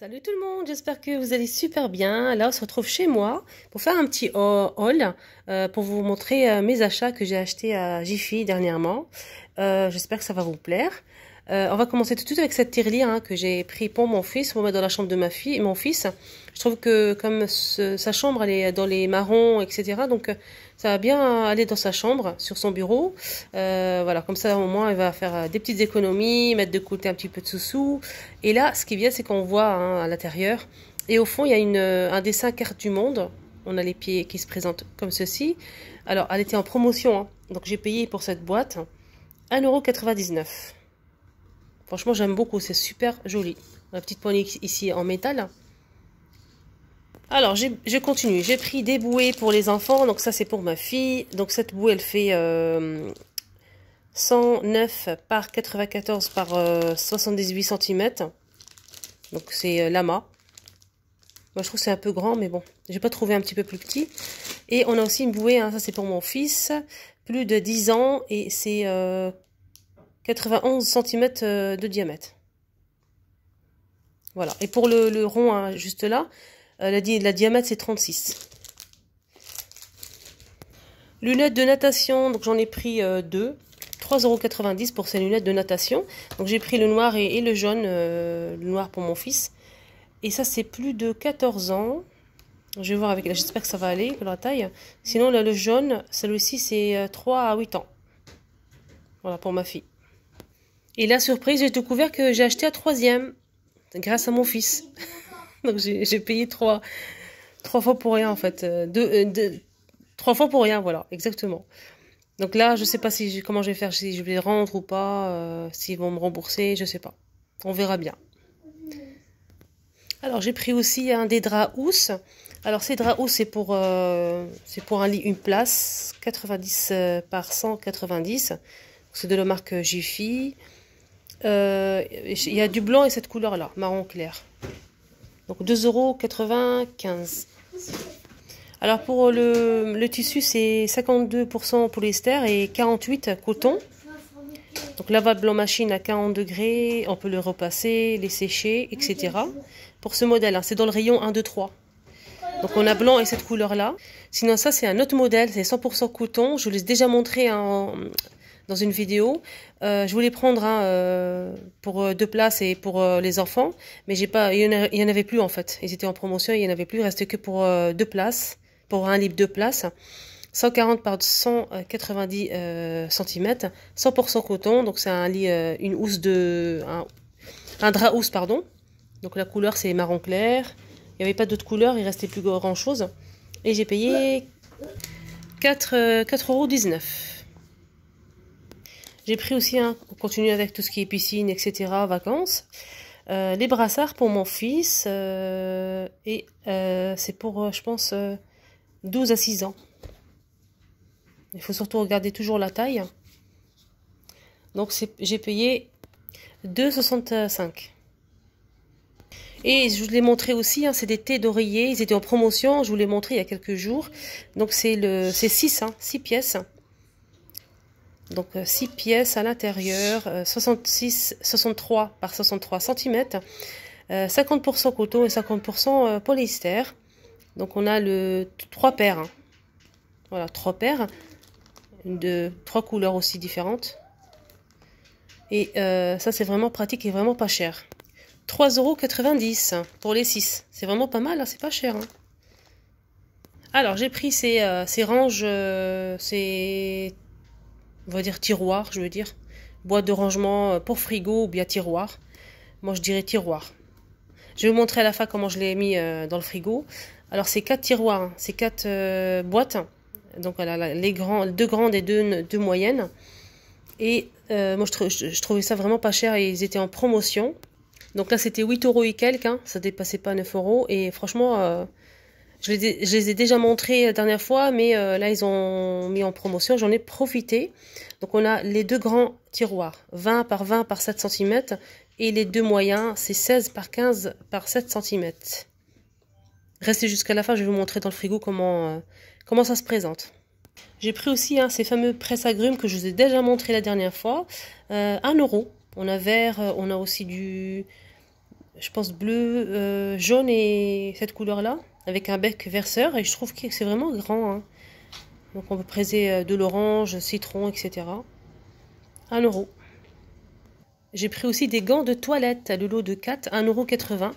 Salut tout le monde, j'espère que vous allez super bien. Là, on se retrouve chez moi pour faire un petit haul euh, pour vous montrer euh, mes achats que j'ai achetés à Jiffy dernièrement. Euh, j'espère que ça va vous plaire. on va commencer tout de suite avec cette tirelire hein, que j'ai pris pour mon fils, pour mettre dans la chambre de ma fille et mon fils. Je trouve que comme sa chambre, elle est dans les marrons, etc. Donc, ça va bien aller dans sa chambre, sur son bureau. Euh, voilà, comme ça, au moins, elle va faire euh, des petites économies, mettre de côté un petit peu de sous-sous. Et là, ce qui est bien, c'est qu'on voit hein, à l'intérieur. Et au fond, il y a une, euh, un dessin carte du monde. On a les pieds qui se présentent comme ceci. Alors, elle était en promotion. Hein. Donc, j'ai payé pour cette boîte 1,99€. Franchement, j'aime beaucoup. C'est super joli. La petite poignée ici en métal. Alors, je continue. J'ai pris des bouées pour les enfants. Donc, ça, c'est pour ma fille. Donc, cette bouée, elle fait euh, 109 par 94 par 78 euh, cm. Donc, c'est euh, lama. Moi, je trouve c'est un peu grand, mais bon. J'ai pas trouvé un petit peu plus petit. Et on a aussi une bouée. Hein. ça, c'est pour mon fils. Plus de 10 ans. Et c'est 91 euh, cm de diamètre. Voilà. Et pour le, rond, hein, juste là... Euh, la, diamètre, c'est 36. Lunettes de natation, donc j'en ai pris 2 euh, deux. 3,90€ pour ces lunettes de natation. Donc j'ai pris le noir et, le jaune, euh, le noir pour mon fils. Et ça, c'est plus de 14 ans. Je vais voir avec. J'espère que ça va aller, la taille. Sinon, là, le jaune, celui-ci, c'est 3 à 8 ans. Voilà, pour ma fille. Et la surprise, j'ai découvert que j'ai acheté un troisième, grâce à mon fils. Donc j'ai payé trois, trois fois pour rien en fait. Euh, euh, deux, trois fois pour rien, voilà, exactement. Donc là, je sais pas si comment je vais faire, si je vais les rendre ou pas, euh, s'ils vont me rembourser, je sais pas. On verra bien. Alors j'ai pris aussi un des draps housse. Alors ces draps housse, c'est pour, c'est pour un lit une place, 90 par 190. C'est de la marque Jiffy. Il y a du blanc et cette couleur là, marron clair. Donc 2,95€. Alors pour le, tissu, c'est 52% polyester et 48% coton. Donc lavable en machine à 40 degrés, on peut le repasser, les sécher, etc. Pour ce modèle, hein, c'est dans le rayon 1, 2, 3. Donc on a blanc et cette couleur-là. Sinon ça, c'est un autre modèle, c'est 100% coton. Je vous l'ai déjà montré en dans une vidéo. Euh, je voulais prendre hein, euh, pour euh, deux places et pour les enfants, mais j'ai pas, il y, en avait plus en fait. Ils étaient en promotion, il y en avait plus. Il restait que pour deux places, pour un lit deux places. 140 par 190 cm, 100% coton, donc c'est un lit, une housse de, un, drap housse pardon. Donc la couleur c'est marron clair. Il n'y avait pas d'autres couleurs, il restait plus grand chose. Et j'ai payé 4,19 4, euros. J'ai pris aussi un, pour continuer avec tout ce qui est piscine, etc., vacances. Euh, les brassards pour mon fils, euh, et euh, c'est pour, je pense, 12 à 6 ans. Il faut surtout regarder toujours la taille. Donc j'ai payé 2,65. Et je vous l'ai montré aussi, hein, c'est des thés d'oreiller, ils étaient en promotion, je vous l'ai montré il y a quelques jours. Donc c'est 6, hein, 6 pièces donc 6 euh, pièces à l'intérieur, 66, euh, 63 par 63 cm, 50% coton et 50% euh, polyester. Donc on a le 3 paires. Hein. Voilà, 3 paires de 3 couleurs aussi différentes. Et ça c'est vraiment pratique et vraiment pas cher. 3,90€ pour les 6. C'est vraiment pas mal, hein, c'est pas cher. Hein. Alors j'ai pris ces, ranges, ces on va dire tiroir, je veux dire, boîte de rangement euh, pour frigo ou bien tiroir. Moi, je dirais tiroir. Je vais vous montrer à la fin comment je l'ai mis euh, dans le frigo. Alors, c'est quatre tiroirs, hein. c'est quatre euh, boîtes. Hein. Donc, voilà, les grands, deux grandes et deux, deux moyennes. Et moi, je, trouvais ça vraiment pas cher et ils étaient en promotion. Donc là, c'était 8 euros et quelques. Hein, ça dépassait pas 9 euros. Et franchement, je les, ai, déjà montrés la euh, dernière fois, mais euh, là, ils ont mis en promotion. J'en ai profité. Donc, on a les deux grands tiroirs, 20 par 20 par 7 cm. Et les deux moyens, c'est 16 par 15 par 7 cm. Restez jusqu'à la fin, je vais vous montrer dans le frigo comment, euh, comment ça se présente. J'ai pris aussi hein, ces fameux presse agrumes que je vous ai déjà montré la dernière fois. 1 euro. On a vert, on a aussi du, je pense, bleu, jaune et cette couleur-là avec un bec verseur et je trouve que c'est vraiment grand. Hein. Donc on peut préser euh, de l'orange, citron, etc. 1 euro. J'ai pris aussi des gants de toilette à le lot de 4, 1,80€.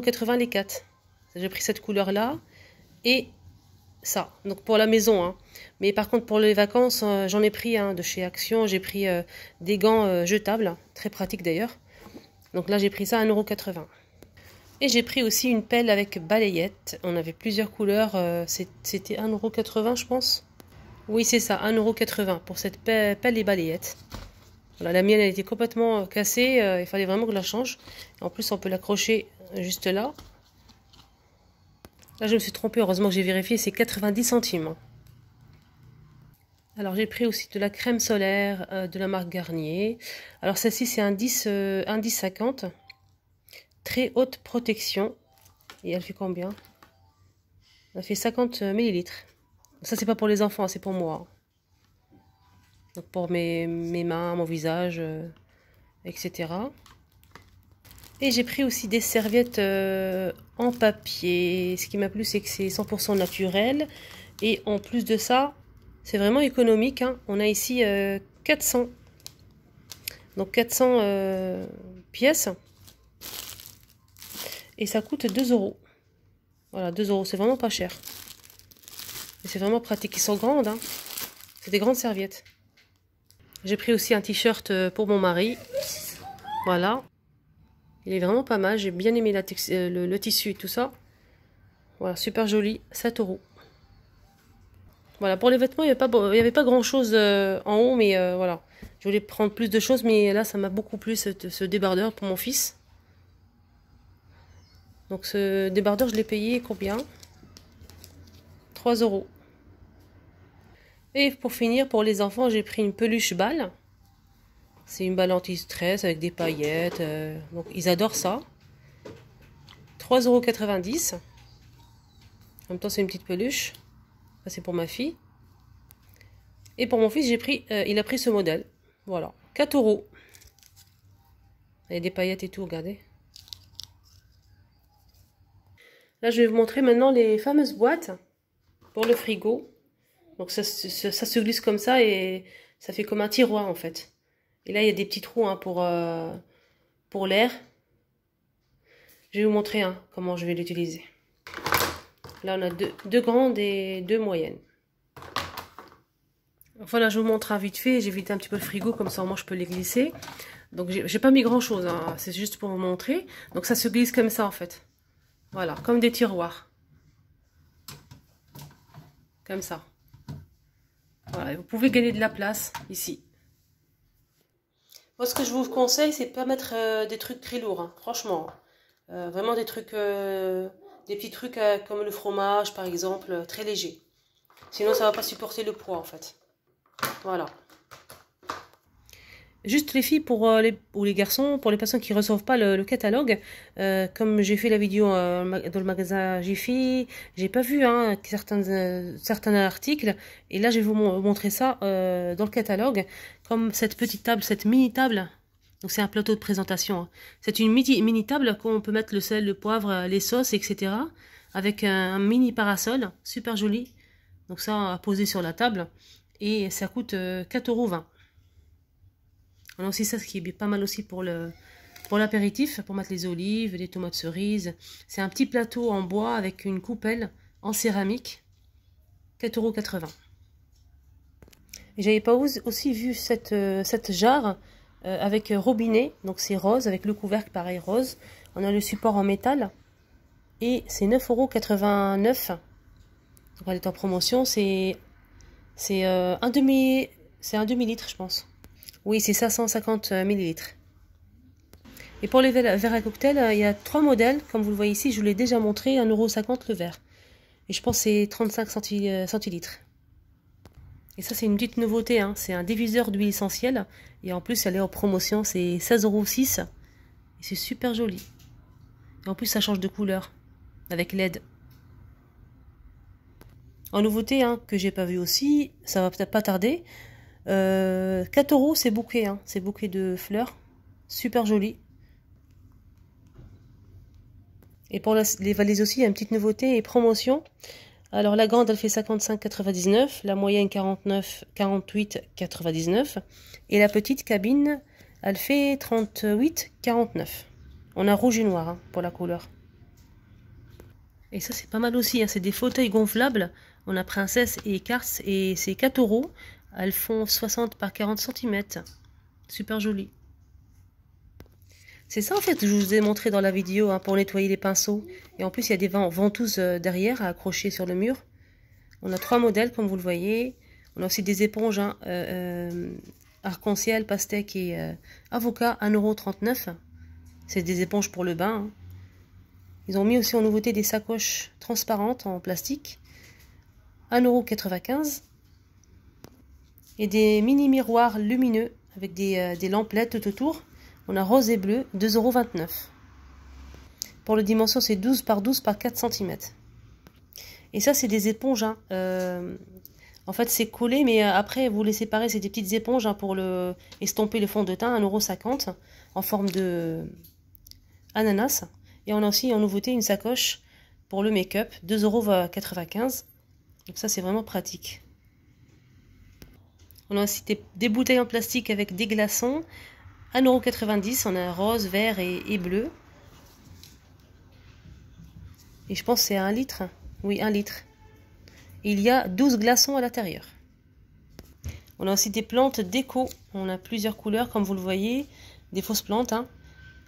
80 les 4. J'ai pris cette couleur-là et ça. Donc pour la maison. Hein. Mais par contre pour les vacances, euh, j'en ai pris de chez Action. J'ai pris euh, des gants jetables, très pratiques d'ailleurs. Donc là j'ai pris ça à 1,80€. Et j'ai pris aussi une pelle avec balayette. On avait plusieurs couleurs. Euh, c'était 1,80€ je pense. Oui c'est ça, 1,80€ pour cette pelle et balayette. Voilà, la mienne elle était complètement euh, cassée. Euh, il fallait vraiment que je la change. En plus on peut l'accrocher juste là. Là je me suis trompée. Heureusement que j'ai vérifié. C'est 90 centimes. Alors j'ai pris aussi de la crème solaire de la marque Garnier. Alors celle-ci c'est un 10, 10,50. Très haute protection. Et elle fait combien Elle fait 50 millilitres. Ça, c'est pas pour les enfants, c'est pour moi. pour mes, mains, mon visage, euh, etc. Et j'ai pris aussi des serviettes euh, en papier. Ce qui m'a plu, c'est que c'est 100% naturel. Et en plus de ça, c'est vraiment économique. Hein. On a ici 400. Euh, Donc 400 pièces et ça coûte 2 euros. Voilà, 2 euros, c'est vraiment pas cher. Et c'est vraiment pratique. Ils sont grandes, hein. C'est des grandes serviettes. J'ai pris aussi un t-shirt euh, pour mon mari. Voilà. Il est vraiment pas mal. J'ai bien aimé euh, le, tissu et tout ça. Voilà, super joli. 7 euros. Voilà, pour les vêtements, il n'y avait, pas grand chose euh, en haut, mais voilà. Je voulais prendre plus de choses, mais là, ça m'a beaucoup plu ce débardeur pour mon fils. Donc ce débardeur, je l'ai payé combien 3 euros. Et pour finir, pour les enfants, j'ai pris une peluche balle. C'est une balle anti-stress avec des paillettes. Euh, donc ils adorent ça. euros En même temps, c'est une petite peluche. Ça, c'est pour ma fille. Et pour mon fils, j'ai pris, euh, il a pris ce modèle. Voilà, 4 euros. Il y a des paillettes et tout, regardez. Là, je vais vous montrer maintenant les fameuses boîtes pour le frigo. Donc ça, se glisse comme ça et ça fait comme un tiroir en fait. Et là, il y a des petits trous hein, pour, euh, pour l'air. Je vais vous montrer hein, comment je vais l'utiliser. Là, on a deux, grandes et deux moyennes. Voilà, je vous montre hein, vite fait. J'ai un petit peu le frigo, comme ça au moins je peux les glisser. Donc, j'ai pas mis grand chose, c'est juste pour vous montrer. Donc, ça se glisse comme ça en fait. Voilà, comme des tiroirs. Comme ça. Voilà, vous pouvez gagner de la place ici. Moi, ce que je vous conseille, c'est pas mettre euh, des trucs très lourds, hein, franchement. Euh, vraiment des trucs, euh, des petits trucs comme le fromage, par exemple, très léger. Sinon, ça va pas supporter le poids, en fait. Voilà. Juste les filles pour euh, les, ou les garçons, pour les personnes qui ne reçoivent pas le, catalogue, euh, comme j'ai fait la vidéo euh, dans le magasin Jiffy, j'ai pas vu hein, certains, certains articles, et là je vais vous montrer ça dans le catalogue, comme cette petite table, cette mini table, donc c'est un plateau de présentation, hein. c'est une mini, table qu'on peut mettre le sel, le poivre, les sauces, etc., avec un, mini parasol, super joli, donc ça à poser sur la table, et ça coûte 4,20 euros. On a aussi ça, ce qui est pas mal aussi pour le pour l'apéritif, pour mettre les olives, les tomates cerises. C'est un petit plateau en bois avec une coupelle en céramique. 4,80€. Et j'avais pas aussi vu cette, euh, cette jarre euh, avec robinet. Donc c'est rose, avec le couvercle pareil rose. On a le support en métal. Et c'est 9,89€. Donc elle est en promotion. C'est c'est euh, un demi c'est un demi litre je pense oui, c'est 550 euh, ml. Et pour les verres à cocktail, euh, il y a trois modèles. Comme vous le voyez ici, je vous l'ai déjà montré, 1,50€ le verre. Et je pense que c'est 35 euh, centilitres. Et ça, c'est une petite nouveauté. Hein. C'est un diviseur d'huile essentielle. Et en plus, elle est en promotion. C'est 16,06€. Et c'est super joli. Et en plus, ça change de couleur. Avec l'aide. En nouveauté, hein, que j'ai pas vu aussi, ça va peut-être pas tarder, 4 euh, euros, c'est bouquet, hein. c'est de fleurs. Super joli. Et pour les valises aussi, il y a une petite nouveauté et promotion. Alors la grande, elle fait 55,99. La moyenne, 49,48,99 48,99. Et la petite cabine, elle fait 38,49. On a rouge et noir hein, pour la couleur. Et ça, c'est pas mal aussi. Hein. C'est des fauteuils gonflables. On a Princesse et Cars et c'est 4 euros. Elles font 60 par 40 cm. Super joli. C'est ça en fait je vous ai montré dans la vidéo hein, pour nettoyer les pinceaux. Et en plus il y a des ventouses euh, derrière à accrocher sur le mur. On a trois modèles comme vous le voyez. On a aussi des éponges hein, euh, euh, arc-en-ciel, pastèque et euh, avocat, 1,39€. C'est des éponges pour le bain. Hein. Ils ont mis aussi en nouveauté des sacoches transparentes en plastique, 1,95€ et des mini-miroirs lumineux avec euh, des, lamplettes tout autour. On a rose et bleu, 2,29€. Pour le dimension, c'est 12 par 12 par 4 cm. Et ça, c'est des éponges. Hein. Euh, en fait, c'est collé, mais euh, après, vous les séparez. C'est des petites éponges hein, pour estomper le fond de teint, 1,50€ en forme de ananas. Et on a aussi en nouveauté une sacoche pour le make-up, 2,95€. Donc ça, c'est vraiment pratique. On a aussi des, bouteilles en plastique avec des glaçons. 1,90€, on a rose, vert et, bleu. Et je pense c'est 1 litre. Oui, 1 litre. il y a 12 glaçons à l'intérieur. On a aussi des plantes déco. On a plusieurs couleurs, comme vous le voyez. Des fausses plantes. Hein.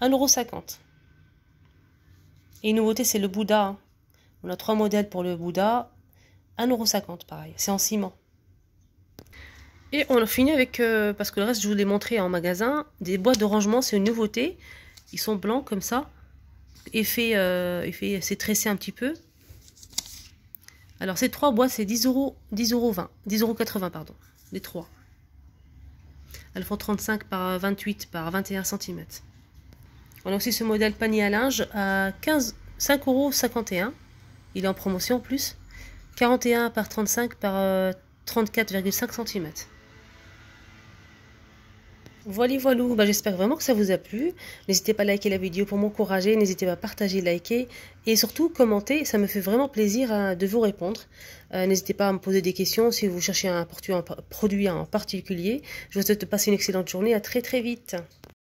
1,50€. Et une nouveauté, c'est le Bouddha. On a trois modèles pour le Bouddha. 1,50€ pareil. C'est en ciment. Et on a fini avec, euh, parce que le reste je vous l'ai montré en magasin, des boîtes de rangement, c'est une nouveauté. Ils sont blancs comme ça. Effet, euh, effet c'est tressé un petit peu. Alors ces trois boîtes, c'est 10 euros, 10 euros 20, 10 euros 80 pardon, les trois. Elles font 35 par 28 par 21 cm. On a aussi ce modèle panier à linge à 15, 5 euros Il est en promotion en plus. 41 par 35 par 34,5 euh, cm. Voilà, voilà. Bah, j'espère vraiment que ça vous a plu. N'hésitez pas à liker la vidéo pour m'encourager. N'hésitez pas à partager, liker et surtout commenter. Ça me fait vraiment plaisir hein, de vous répondre. Euh, n'hésitez pas à me poser des questions si vous cherchez un produit en particulier. Je vous souhaite de passer une excellente journée. À très très vite.